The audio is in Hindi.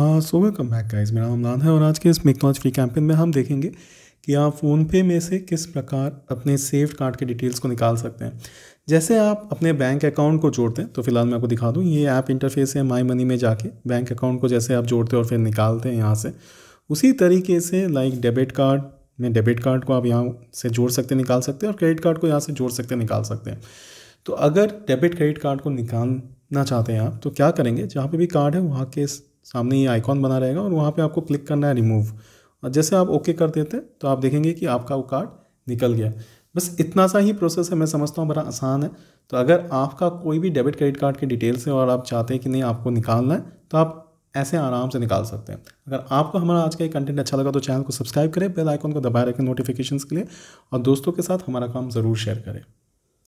हाँ, सो वेलकम बैक गाइस मेरा नाम अमलान है और आज के इस मेक फ्री कैंपेन में हम देखेंगे कि आप फ़ोनपे में से किस प्रकार अपने सेव्ड कार्ड के डिटेल्स को निकाल सकते हैं जैसे आप अपने बैंक अकाउंट को जोड़ते हैं तो फिलहाल मैं आपको दिखा दूँ ये ऐप इंटरफेस है माई मनी में जाके बैंक अकाउंट को जैसे आप जोड़ते हैं और फिर निकालते हैं यहाँ से उसी तरीके से लाइक डेबिट कार्ड में डेबिट कार्ड को आप यहाँ से जोड़ सकते निकाल सकते हैं और क्रेडिट कार्ड को यहाँ से जोड़ सकते निकाल सकते हैं तो अगर डेबिट क्रेडिट कार्ड को निकालना चाहते हैं आप तो क्या करेंगे जहाँ पे भी कार्ड है वहाँ के सामने ये आइकॉन बना रहेगा और वहाँ पे आपको क्लिक करना है रिमूव और जैसे आप ओके कर देते हैं तो आप देखेंगे कि आपका वो कार्ड निकल गया बस इतना सा ही प्रोसेस है मैं समझता हूँ बड़ा आसान है तो अगर आपका कोई भी डेबिट क्रेडिट कार्ड की डिटेल्स है और आप चाहते हैं कि नहीं आपको निकालना है तो आप ऐसे आराम से निकाल सकते हैं अगर आपको हमारा आज का ये कंटेंट अच्छा लगा तो चैनल को सब्सक्राइब करें बेल आइकॉन को दबाए रखें नोटिफिकेशंस के लिए और दोस्तों के साथ हमारा काम ज़रूर शेयर करें